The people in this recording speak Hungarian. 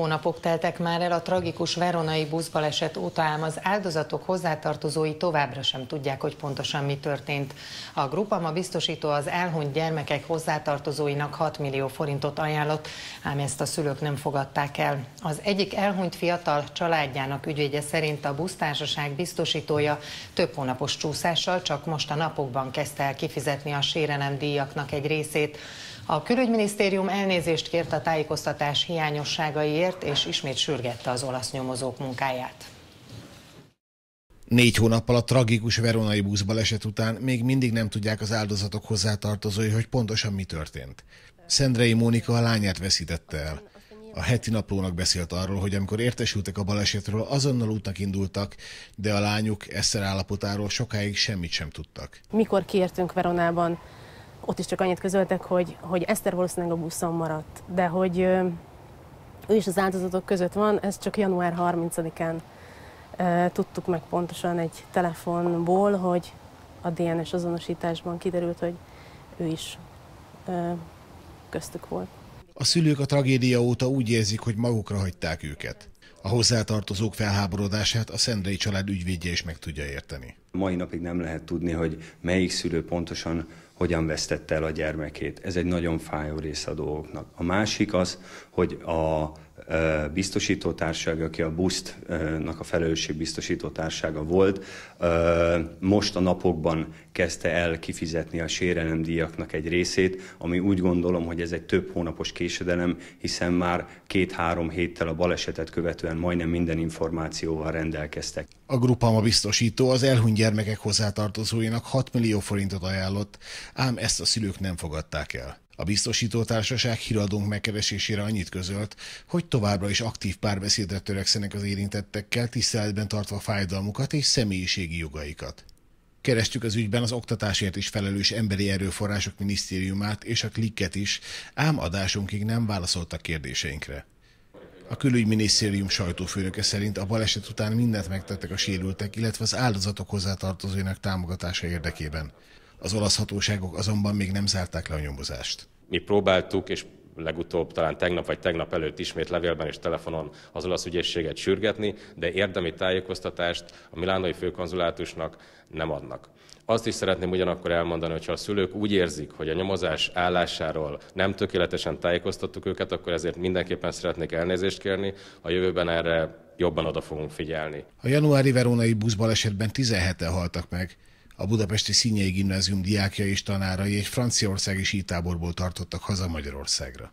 Hónapok teltek már el a tragikus veronai buszbaleset óta, ám az áldozatok hozzátartozói továbbra sem tudják, hogy pontosan mi történt. A Grupa ma biztosító az elhunyt gyermekek hozzátartozóinak 6 millió forintot ajánlott, ám ezt a szülők nem fogadták el. Az egyik elhunyt fiatal családjának ügyvédje szerint a busztársaság biztosítója több hónapos csúszással csak most a napokban kezdte el kifizetni a sérelemdíjaknak egy részét. A külügyminisztérium elnézést kért a tájékoztatás hiányosságaiért, és ismét sürgette az olasz nyomozók munkáját. Négy hónappal a tragikus veronai buszbaleset után még mindig nem tudják az áldozatok hozzátartozói, hogy pontosan mi történt. Szendrei Mónika a lányát veszítette el. A heti naplónak beszélt arról, hogy amikor értesültek a balesetről, azonnal útnak indultak, de a lányuk Eszter állapotáról sokáig semmit sem tudtak. Mikor kértünk Veronában, ott is csak annyit közöltek, hogy, hogy Eszter valószínűleg a buszon maradt, de hogy ő is az áldozatok között van, ez csak január 30-án tudtuk meg pontosan egy telefonból, hogy a DNS azonosításban kiderült, hogy ő is köztük volt. A szülők a tragédia óta úgy érzik, hogy magukra hagyták őket. A hozzátartozók felháborodását a Szendrei család ügyvédje is meg tudja érteni. Mai napig nem lehet tudni, hogy melyik szülő pontosan hogyan vesztette el a gyermekét. Ez egy nagyon fájó rész a dolgoknak. A másik az, hogy a biztosítótársága, aki a BUST-nak a felelősség biztosítótársága volt, most a napokban kezdte el kifizetni a sérelemdíjaknak egy részét, ami úgy gondolom, hogy ez egy több hónapos késedelem, hiszen már két-három héttel a balesetet követően majdnem minden információval rendelkeztek. A Grupama biztosító az elhunyt gyermekek hozzátartozóinak 6 millió forintot ajánlott, ám ezt a szülők nem fogadták el. A biztosítótársaság híradónk megkeresésére annyit közölt, hogy továbbra is aktív párbeszédre törekszenek az érintettekkel, tiszteletben tartva fájdalmukat és személyiségi jogaikat. Kerestük az ügyben az oktatásért is felelős emberi erőforrások minisztériumát és a klikket is, ám adásunkig nem válaszoltak kérdéseinkre. A külügyminisztérium sajtófőnöke szerint a baleset után mindent megtettek a sérültek, illetve az áldozatok hozzátartozóinak támogatása érdekében. Az olasz hatóságok azonban még nem zárták le a nyomozást mi próbáltuk, és legutóbb, talán tegnap vagy tegnap előtt ismét levélben és telefonon az olasz ügyészséget sürgetni, de érdemi tájékoztatást a milánai főkonzulátusnak nem adnak. Azt is szeretném ugyanakkor elmondani, hogy ha a szülők úgy érzik, hogy a nyomozás állásáról nem tökéletesen tájékoztattuk őket, akkor ezért mindenképpen szeretnék elnézést kérni. A jövőben erre jobban oda fogunk figyelni. A januári veronai buszbalesetben 17-en haltak meg a budapesti Színyei Gimnázium diákjai és tanárai egy franciaországi sítáborból tartottak haza Magyarországra.